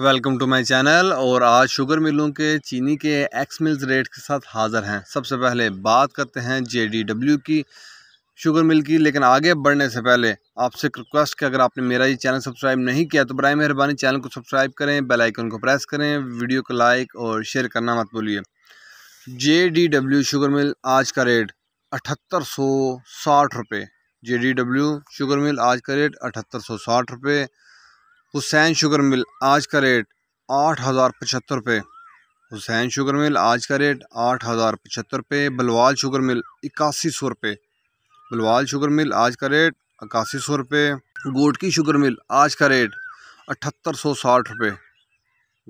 welcome to my channel और आज sugar मिलों के चीनी के एक्स मिल्स रेट के साथ हाज़र हैं सबसे पहले बात करते हैं जेडीडब्ल्यू की शुगर मिल की लेकिन आगे बढ़ने से पहले आपसे रिक्वेस्ट कि अगर आपने मेरा ये चैनल सब्सक्राइब नहीं किया तो बरए मेहरबानी चैनल को सब्सक्राइब करें बेल आइकन को प्रेस करें वीडियो को लाइक और शेयर करना मत भूलिए जे शुगर मिल आज का रेट अठहत्तर सौ साठ रुपये जे शुगर मिल आज का रेट अठहत्तर सौ साठ रुपये हुसैन शुगर मिल आज का रेट आठ हज़ार पचहत्तर रुपये हुसैन शुगर मिल आज का रेट आठ हज़ार पचहत्तर रुपये बलवाल शुगर मिल इक्यासी सौ रुपये बलवाल शुगर मिल आज का रेट इक्यासी सौ रुपये गोट की शुगर मिल आज का रेट अठहत्तर सौ साठ रुपये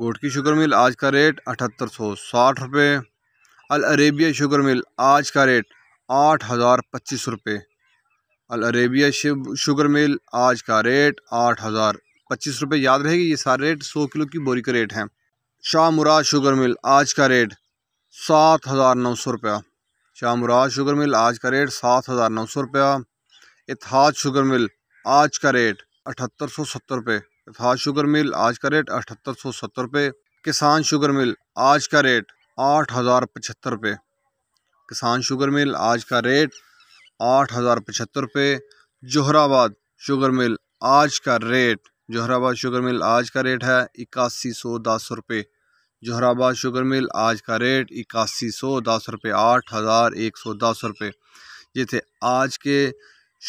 गोट की शुगर मिल आज का रेट अठहत्तर सौ साठ रुपये अल अरेबिया शुगर मिल आज का रेट आठ हज़ार पच्चीस रुपये अल अरेबिया शुगर मिल आज का रेट आठ हज़ार पच्चीस रुपये याद रहेगी ये सारे रेट सौ किलो की बोरी का रेट हैं शाह मुराद शुगर मिल आज का रेट सात हज़ार नौ सौ रुपया शाह मुराद शुगर मिल आज का रेट सात हज़ार नौ सौ रुपया इतिहाद शुगर मिल आज का रेट अठहत्तर सौ सत्तर रुपये इतिहाद शुगर मिल आज का रेट अठहत्तर सौ सत्तर रुपये किसान शुगर मिल आज का रेट आठ हज़ार पचहत्तर रुपये किसान शुगर मिल आज का रेट आठ हज़ार पचहत्तर रुपये जोहराबाद शुगर मिल आज का रेट जोहराबाद शुगर मिल आज का रेट है इक्यासी सौ दस रुपये जोहराबाद शुगर मिल आज का रेट इक्यासी सौ दस रुपये आठ हज़ार एक सौ दस रुपये ये थे आज के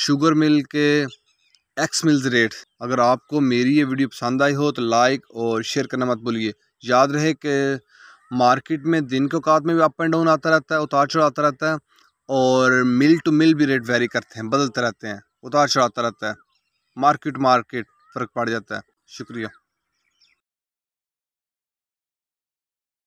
शुगर मिल के एक्स मिल्स रेट अगर आपको मेरी ये वीडियो पसंद आई हो तो लाइक और शेयर करना मत भूलिए याद रहे कि मार्केट में दिन के औकात में भी अप एंड डाउन आता रहता है उतार चढ़ाव आता रहता है और मिल टू मिल भी रेट वेरी करते हैं बदलते रहते हैं उतार चढ़ाव आता रहता है मार्केट मार्केट फ़र्क पड़ जाता है शुक्रिया